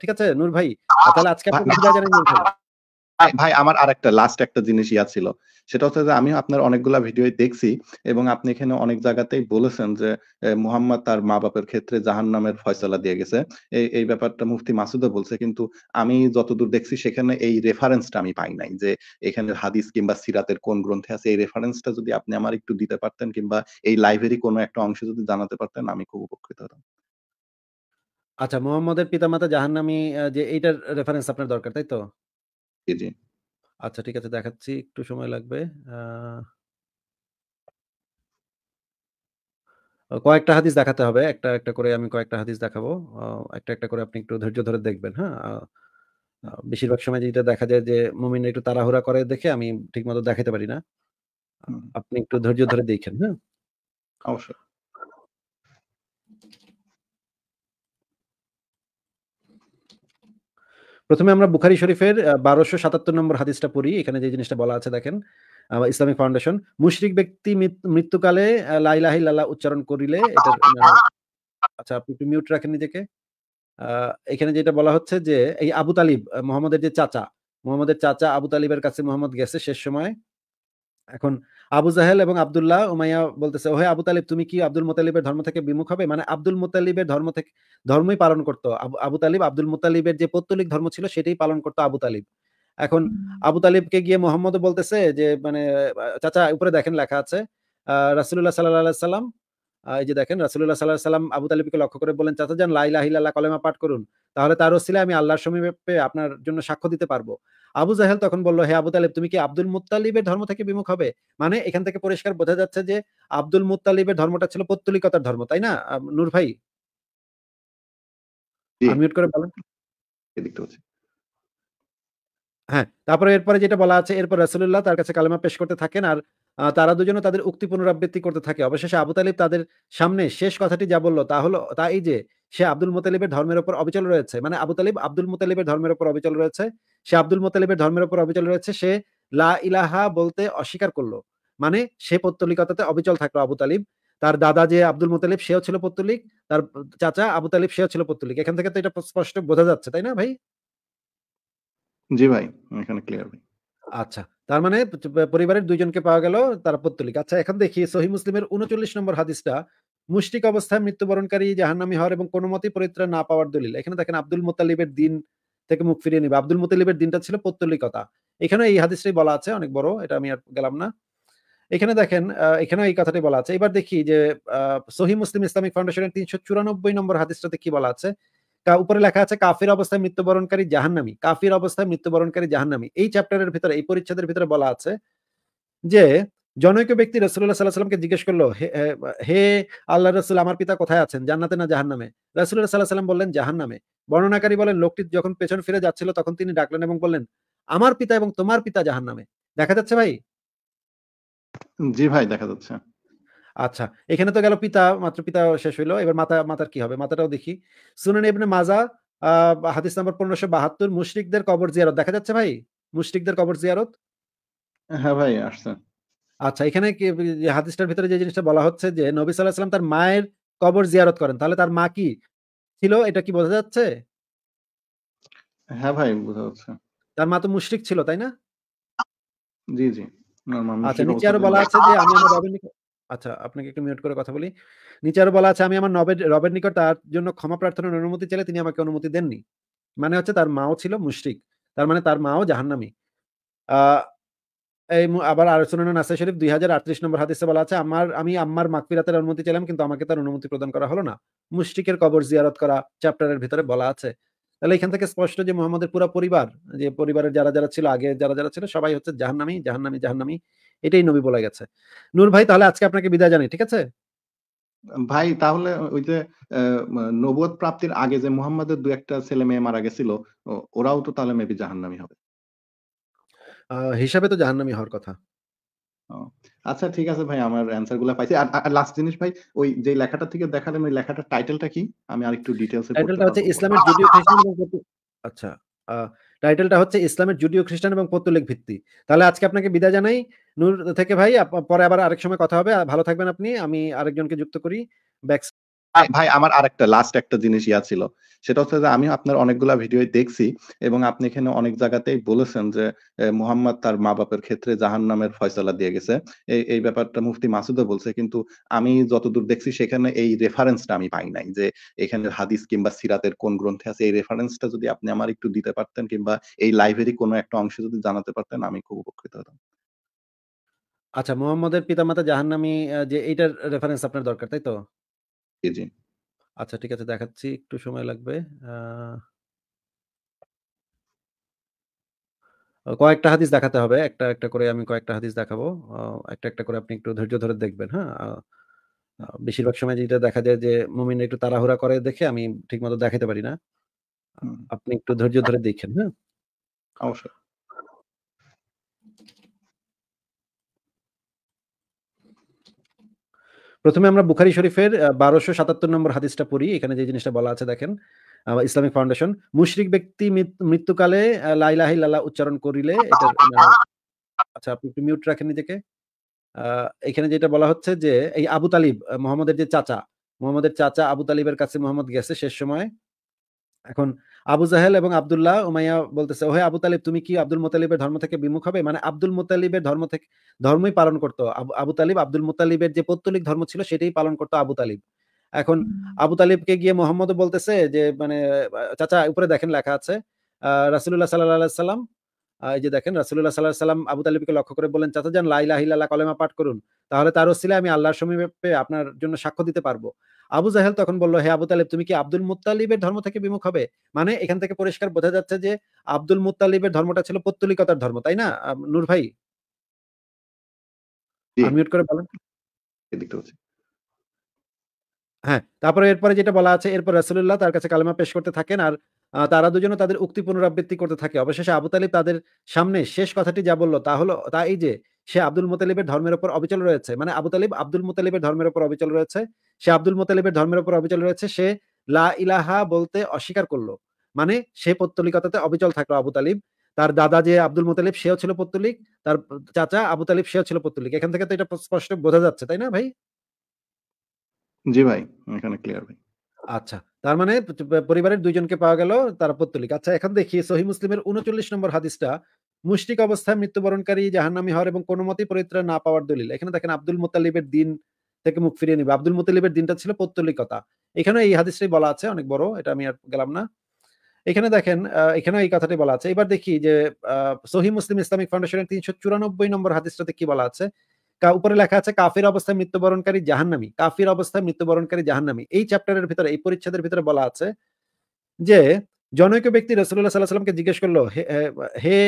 ঠিক আছে নূর ভাই তাহলে আজকে আপনি জানেন নূর ভাই ভাই আমার আর একটা লাস্ট একটা জিনিস ইয়া ছিল সেটা হচ্ছে যে আমি আপনার অনেকগুলা ভিডিও দেখছি এবং আপনি এখানে অনেক জায়গাতেই বলেছেন যে তার মা বাপের ক্ষেত্রে জাহান নামের ফয়সলা দিয়ে গেছে এই ব্যাপারটা মুফতি মাসুদও বলছে কিন্তু আমি যতদূর দেখছি সেখানে এই রেফারেন্সটা আমি পাই নাই যে এখানে হাদিস কিংবা সিরাতের কোন গ্রন্থে আছে এই রেফারেন্সটা যদি আপনি আমার একটু দিতে পারতেন কিংবা এই লাইব্রেরি কোনো একটা অংশ যদি জানাতে পারতেন আমি খুব উপকৃত হতাম আচ্ছা, মোহাম্মদের পিতামাতা জাহান্নামী নামি যে এইটার রেফারেন্স আপনার দরকার, তাই তো? আচ্ছা ঠিক আছে দেখাচ্ছি, একটু সময় লাগবে। কয়েকটা হাদিস দেখাতে হবে। একটা, একটা করে আমি কয়েকটা হাদিস দেখাবো। একটা, একটা করে আপনি একটু ধৈর্য ধরে দেখবেন, হ্যাঁ? বেশিরভাগ সময় যেটা দেখা যায় যে মুমিনরা একটু তাড়াহুড়া করে দেখে আমি ঠিকমতো দেখাতে পারি না। আপনি একটু ধৈর্য ধরে দেখেন, হ্যাঁ? অবশ্যই। প্রথমে আমরা বুখারি শরীফের বারোশো সাতাত্তর নম্বর হাদিসটা পড়ি এখানে যে জিনিসটা বলা আছে দেখেন ইসলামিক ফাউন্ডেশন মুশরিক ব্যক্তি মৃত্যুকালে লালা উচ্চারণ করিলে এটা মানে আচ্ছা আপনি একটু মিউট রাখেন নিজেকে এখানে যেটা বলা হচ্ছে যে এই আবু তালিব মোহাম্মদের যে চাচা মোহাম্মদের চাচা আবু তালিবের কাছে মোহাম্মদ গেছে শেষ সময় এখন আবু জাহেল এবং আবদুল্লাহ উমাইয়া বলতেছে ওহে আবু তালিব তুমি কি আব্দুল মোতালিবের ধর্ম থেকে বিমুখ হবে মানে আব্দুল মোতালিবের ধর্ম থেকে ধর্মই পালন করতো আবু তালিব আব্দুল মোতালিবের যে পৌত্তলিক ধর্ম ছিল সেটাই পালন করতো আবু তালিব এখন আবু তালিবকে গিয়ে মোহাম্মদ বলতেছে যে মানে চাচা উপরে দেখেন লেখা আছে রাসুল্লাহ সাল্লাহ সাল্লাম এই যে দেখেন রাসুল্লাহ সাল্লাহ সাল্লাম আবু তালিবকে লক্ষ্য করে বলেন চাচা যান লাইলা হিল্লা কলেমা পাঠ করুন তাহলে তার ওসিলে আমি আল্লাহর সমীপে আপনার জন্য সাক্ষ্য দিতে পারবো আবু জাহেল তখন বললো হে আবু তালিব তুমি কি আব্দুল মুতালিবের ধর্ম থেকে বিমুখ হবে মানে এখান থেকে পরিষ্কার বোঝা যাচ্ছে যে আব্দুল মুতালিবের ধর্মটা ছিল পত্তলিকতার ধর্ম তাই না নূর ভাই হ্যাঁ তারপরে এরপরে যেটা বলা আছে এরপর রাসুল্লাহ তার কাছে কালেমা পেশ করতে থাকেন আর তারা দুজনও তাদের উক্তি পুনরাবৃত্তি করতে থাকে অবশেষে আবু তালিব তাদের সামনে শেষ কথাটি যা বললো তা হলো তাই যে সে আব্দুল মোতালিবের ধর্মের উপর অবিচল রয়েছে মানে আবু তালিব আব্দুল মোতালিবের ধর্মের উপর অবিচল রয়েছে সে আব্দুল মোতালিবের ধর্মের উপর অবিচল রয়েছে সে লা ইলাহা বলতে অস্বীকার করলো মানে সে পত্তলিকতাতে অবিচল থাকলো আবু তালিব তার দাদা যে আব্দুল মোতালিব সেও ছিল পত্তলিক তার চাচা আবু তালিব সেও ছিল পত্তলিক এখান থেকে তো এটা স্পষ্ট বোঝা যাচ্ছে তাই না ভাই জি ভাই এখানে ক্লিয়ার আচ্ছা তার মানে পরিবারের দুইজনকে পাওয়া গেল তার পত্তলিক আচ্ছা এখন দেখি সহি মুসলিমের উনচল্লিশ নম্বর হাদিসটা মুষ্টিক অবস্থায় মৃত্যুবরণকারী জাহান্নামি হওয়ার এবং কোনো মতেই পরিত্রাণ না পাওয়ার দলিল এখানে দেখেন আব্দুল মোতালিবের দিন থেকে মুখ ফিরিয়ে নিবে আব্দুল মুতালিবের দিনটা ছিল পত্তলিকতা এখানে এই হাদিসটাই বলা আছে অনেক বড় এটা আমি আর গেলাম না এখানে দেখেন এখানে এই কথাটি বলা আছে এবার দেখি যে সহি মুসলিম ইসলামিক ফাউন্ডেশনের তিনশো চুরানব্বই নম্বর হাদিসটাতে কি বলা আছে উপরে লেখা আছে কাফির অবস্থায় মৃত্যুবরণকারী জাহান্নামি কাফির অবস্থায় মৃত্যুবরণকারী জাহান্নামি এই চ্যাপ্টারের ভিতরে এই পরিচ্ছেদের ভিতরে বলা আছে যে জনৈক ব্যক্তি রসুল্লাহ সাল্লাহ সাল্লামকে জিজ্ঞেস করলো হে আল্লাহ রসুল আমার পিতা কোথায় আছেন জান্নাতে না জাহান নামে রসুল্লাহ সাল্লাহ সাল্লাম বললেন জাহান নামে বর্ণনাকারী বলেন লোকটি যখন পেছন ফিরে যাচ্ছিল তখন তিনি ডাকলেন এবং বললেন আমার পিতা এবং তোমার পিতা জাহান নামে দেখা যাচ্ছে ভাই জি ভাই দেখা যাচ্ছে আচ্ছা এখানে তো গেল পিতা মাত্র পিতা শেষ হইলো এবার মাতা মাতার কি হবে মাতাটাও দেখি শুনেন এমনি মাজা আহ হাদিস নাম্বার পনেরোশো বাহাত্তর মুশরিকদের কবর জিয়ারত দেখা যাচ্ছে ভাই মুশরিকদের কবর জিয়ারত হ্যাঁ ভাই আসছে আচ্ছা এখানে হাদিসটার ভিতরে যে জিনিসটা বলা হচ্ছে যে নবী সাল্লাহ সাল্লাম তার মায়ের কবর জিয়ারত করেন তাহলে তার মা কি ছিল এটা কি বোঝা যাচ্ছে হ্যাঁ ভাই বোঝা যাচ্ছে তার মা তো মুশরিক ছিল তাই না জি জি আচ্ছা নিচে আরো বলা আছে যে আমি আমার রবের নিকট আচ্ছা আপনাকে একটু মিউট করে কথা বলি নিচে আরো বলা আছে আমি আমার নবের রবের নিকট তার জন্য ক্ষমা প্রার্থনার অনুমতি চাইলে তিনি আমাকে অনুমতি দেননি মানে হচ্ছে তার মাও ছিল মুশরিক তার মানে তার মাও জাহান্নামি আহ এই আবার আলোচনা নাসে শরীফ দুই হাজার আটত্রিশ নম্বর হাদিসে বলা আছে আমার আমি আম্মার মাকফিরাতের অনুমতি চাইলাম কিন্তু আমাকে তার অনুমতি প্রদান করা হলো না মুশরিকের কবর জিয়ারত করা চ্যাপ্টারের ভিতরে বলা আছে তাহলে এখান থেকে স্পষ্ট যে মোহাম্মদের পুরো পরিবার যে পরিবারের যারা যারা ছিল আগে যারা যারা ছিল সবাই হচ্ছে জাহান্নামি জাহান্নামি জাহান্নামি এটাই নবী বলে গেছে নূর ভাই তাহলে আজকে আপনাকে বিদায় জানাই ঠিক আছে ভাই তাহলে ওই যে নবুয়ত প্রাপ্তির আগে যে মোহাম্মদের দু একটা ছেলে মেয়ে মারা গেছিল ওরাও তো তাহলে মেবি জাহান্নামি হবে হিসাবে তো জাহান্নামি হওয়ার কথা। আচ্ছা ঠিক আছে ভাই আমার অ্যানসার গুলা পাইছি। আর লাস্ট জিনিস ভাই ওই যে লেখাটা থেকে দেখালেন ওই লেখাটার টাইটেলটা কি? আমি আর একটু এ পড়তে টাইটেলটা হচ্ছে ইসলামের জুডিও খ্রিস্টান এবং পর্তু আচ্ছা। টাইটেলটা হচ্ছে ইসলামের জুডিও খ্রিস্টান এবং পর্তুলিক ভিত্তি। তাহলে আজকে আপনাকে বিদায় জানাই। নূর থেকে ভাই পরে আবার আরেক সময় কথা হবে। ভালো থাকবেন আপনি। আমি আরেকজনকে যুক্ত করি। ব্যাক ভাই আমার আরেকটা লাস্ট একটা জিনিস ইয়া ছিল সেটা হচ্ছে যে আমি আপনার অনেকগুলো ভিডিও দেখছি এবং আপনি এখানে অনেক জায়গাতেই বলেছেন যে মোহাম্মদ তার মা বাপের ক্ষেত্রে জাহান নামের ফয়সলা দিয়ে গেছে এই এই ব্যাপারটা মুফতি মাসুদও বলছে কিন্তু আমি যতদূর দেখছি সেখানে এই রেফারেন্সটা আমি পাই নাই যে এখানে হাদিস কিংবা সিরাতের কোন গ্রন্থে আছে এই রেফারেন্সটা যদি আপনি আমার একটু দিতে পারতেন কিংবা এই লাইব্রেরি কোনো একটা অংশ যদি জানাতে পারতেন আমি খুব উপকৃত হতাম আচ্ছা মোহাম্মদের পিতামাতা জাহান্নামী যে এইটার রেফারেন্স আপনার দরকার তাই তো জি, আচ্ছা ঠিক আছে দেখাচ্ছি একটু সময় লাগবে। কয়েকটা হাদিস দেখাতে হবে। একটা, একটা করে আমি কয়েকটা হাদিস দেখাবো। একটা, একটা করে আপনি একটু ধৈর্য ধরে দেখবেন, হ্যাঁ? বেশিরভাগ সময় যেটা দেখা যায় যে মুমিন একটু তাড়াহুড়া করে দেখে আমি ঠিকমতো দেখাতে পারি না। আপনি একটু ধৈর্য ধরে দেখেন, হ্যাঁ? অবশ্যই। প্রথমে আমরা বুখারি শরীফের বারোশো সাতাত্তর নম্বর হাদিসটা পড়ি এখানে যে জিনিসটা বলা আছে দেখেন ইসলামিক ফাউন্ডেশন মুশরিক ব্যক্তি মৃত্যুকালে লাইলাহিল্লাহ উচ্চারণ করিলে এটা মানে আচ্ছা আপনি একটু মিউট রাখেন নিজেকে এখানে যেটা বলা হচ্ছে যে এই আবু তালিব মোহাম্মদের যে চাচা মোহাম্মদের চাচা আবু তালিবের কাছে মোহাম্মদ গেছে শেষ সময় এখন আবু জাহেল এবং আবদুল্লাহ উমাইয়া বলতেছে ওহে আবু তালিব তুমি কি আব্দুল মোতালিবের ধর্ম থেকে বিমুখ হবে মানে আব্দুল মোতালিবের ধর্ম থেকে ধর্মই পালন করতো আবু তালিব আব্দুল মোতালিবের যে পৌত্তলিক ধর্ম ছিল সেটাই পালন করতো আবু তালিব এখন আবু তালিবকে গিয়ে মোহাম্মদ বলতেছে যে মানে চাচা উপরে দেখেন লেখা আছে আহ রাসুল্লাহ সাল্লাহ সাল্লাম এই যে দেখেন রাসুল্লাহ সাল্লাহ সাল্লাম আবু তালিবকে লক্ষ্য করে বলেন চাচা যান লাইলা হিল্লা কলেমা পাঠ করুন তাহলে তার ওসিলে আমি আল্লাহর সমীপে আপনার জন্য সাক্ষ্য দিতে পারবো আবু জাহেল তখন বলল হে আবু তালিব তুমি কি আব্দুল মুতালিবের ধর্ম থেকে বিমুখ হবে মানে এখান থেকে পরিষ্কার বোঝা যাচ্ছে যে আব্দুল মুতালিবের ধর্মটা ছিল পত্তলিকতার ধর্ম তাই না নূর ভাই হ্যাঁ তারপরে এরপরে যেটা বলা আছে এরপর রাসুল্লাহ তার কাছে কালেমা পেশ করতে থাকেন আর তারা দুজন তাদের উক্তি পুনরাবৃত্তি করতে থাকে অবশেষে আবু তালিব তাদের সামনে শেষ কথাটি যা বললো তা হলো তাই যে সে আব্দুল মোতালিবের ধর্মের উপর অবিচল রয়েছে মানে আবু তালিব আব্দুল মোতালিবের ধর্মের উপর অবিচল রয়েছে সে আব্দুল মোতালিবের ধর্মের উপর অবিচল রয়েছে সে লা ইলাহা বলতে অস্বীকার করলো মানে সে পত্তলিকতাতে অবিচল থাকলো আবু তালিব তার দাদা যে আব্দুল মোতালিব সেও ছিল পত্তলিক তার চাচা আবু তালিব সেও ছিল পত্তলিক এখান থেকে তো এটা স্পষ্ট বোঝা যাচ্ছে তাই না ভাই জি ভাই এখানে ক্লিয়ার ভাই আচ্ছা তার মানে পরিবারের দুইজনকে পাওয়া গেল তারা পত্তলিক আচ্ছা এখন দেখি সহি মুসলিমের উনচল্লিশ নম্বর হাদিসটা মুশরিক অবস্থায় মৃত্যুবরণকারী জাহান্নামি হওয়ার এবং কোনো মতেই পরিত্রাণ না পাওয়ার দলিল এখানে দেখেন আব্দুল মোতালিবের দিন থেকে মুখ ফিরিয়ে নিবে আব্দুল মোতালিবের দিনটা ছিল পৌত্তলিকতা এখানে এই হাদিসটাই বলা আছে অনেক বড় এটা আমি আর গেলাম না এখানে দেখেন এখানে এই কথাটি বলা আছে এবার দেখি যে সহি মুসলিম ইসলামিক ফাউন্ডেশনের তিনশো চুরানব্বই নম্বর হাদিসটাতে কি বলা আছে উপরে লেখা আছে কাফির অবস্থায় মৃত্যুবরণকারী জাহান্নামী কাফির অবস্থায় মৃত্যুবরণকারী জাহান্নামী এই চ্যাপ্টারের ভিতরে এই পরিচ্ছেদের ভিতরে বলা আছে যে জনৈক ব্যক্তি রসুল্লাহ সাল্লাহামকে জিজ্ঞেস করলো হে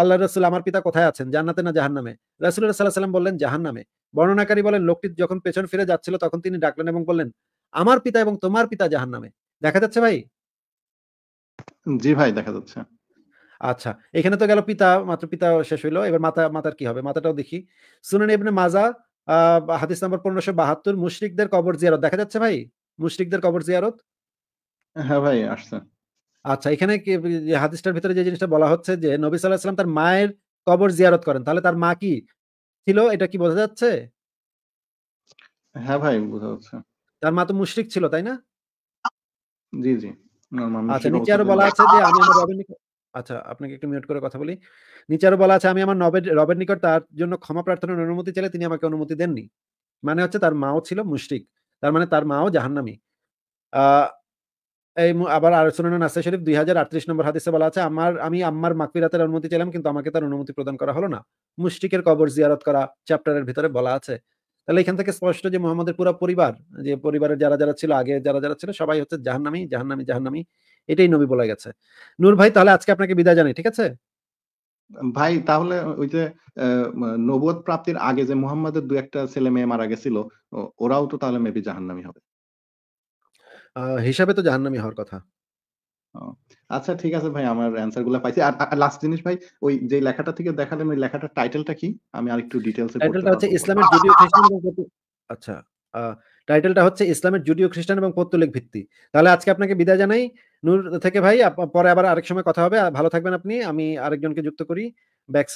আল্লাহ রসুল আমার পিতা কোথায় আছেন জান্নাতে না জাহান নামে রসুল্লাহ সাল্লাহ সাল্লাম বললেন জাহান নামে বর্ণনাকারী বলেন লোকটি যখন পেছন ফিরে যাচ্ছিল তখন তিনি ডাকলেন এবং বললেন আমার পিতা এবং তোমার পিতা জাহান নামে দেখা যাচ্ছে ভাই জি ভাই দেখা যাচ্ছে আচ্ছা এখানে তো গেল পিতা মাত্র পিতা শেষ হইলো এবার মাথা মাথার কি হবে মাথাটাও দেখি শুনেন ইবনে মাজা হাদিস নম্বর পনেরোশো বাহাত্তর মুশরিকদের কবর জিয়ারত দেখা যাচ্ছে ভাই মুশরিকদের কবর জিয়ারত হ্যাঁ ভাই আসছে আচ্ছা এখানে হাদিসটার ভিতরে যে জিনিসটা বলা হচ্ছে যে নবী সাল্লাহ সাল্লাম তার মায়ের কবর জিয়ারত করেন তাহলে তার মা কি ছিল এটা কি বোঝা যাচ্ছে হ্যাঁ ভাই বোঝা যাচ্ছে তার মা তো মুশরিক ছিল তাই না জি জি আচ্ছা নিচে আরো বলা আছে যে আমি আমার রবের আচ্ছা আপনাকে একটু মিউট করে কথা বলি নিচে আরো বলা আছে আমি আমার নবের রবের নিকট তার জন্য ক্ষমা প্রার্থনার অনুমতি চাইলে তিনি আমাকে অনুমতি দেননি মানে হচ্ছে তার মাও ছিল মুশরিক তার মানে তার মাও জাহান্নামি এই আবার আলোচনা নাসা শরীফ দুই হাজার আটত্রিশ নম্বর হাদিসে বলা আছে আমার আমি আম্মার মাকফিরাতের অনুমতি চাইলাম কিন্তু আমাকে তার অনুমতি প্রদান করা হলো না মুশরিকের কবর জিয়ারত করা চ্যাপ্টারের ভিতরে বলা আছে তাহলে এখান থেকে স্পষ্ট যে মোহাম্মদের পুরো পরিবার যে পরিবারের যারা যারা ছিল আগে যারা যারা ছিল সবাই হচ্ছে জাহান্নামি জাহান্নামি জাহান্নামি এটাই নবী বলা গেছে নূর ভাই তাহলে আজকে আপনাকে বিদায় জানাই ঠিক আছে ভাই তাহলে ওই যে নবদ প্রাপ্তির আগে যে মোহাম্মদের দু একটা ছেলে মেয়ে মারা গেছিল ওরাও তো তাহলে মেবি জাহান্নামি হবে হিসাবে তো জাহান্নামী হওয়ার কথা। আচ্ছা ঠিক আছে ভাই আমার অ্যানসার গুলা পাইছি। আর লাস্ট জিনিস ভাই ওই যে লেখাটা থেকে দেখালেন ওই লেখাটার টাইটেলটা কি? আমি আরেকটু ডিটেইলস এ পড়তে টাইটেলটা হচ্ছে পারবো। ইসলামের জুডিও খ্রিস্টান এবং পর্তুগিজ আচ্ছা টাইটেলটা হচ্ছে ইসলামের জুডিও খ্রিস্টান এবং পর্তুগিজ ভিত্তি। তাহলে আজকে আপনাকে বিদায় জানাই। নূর থেকে ভাই পরে আবার আরেক সময় কথা হবে। ভালো থাকবেন আপনি। আমি আরেকজনকে যুক্ত করি। ব্যাক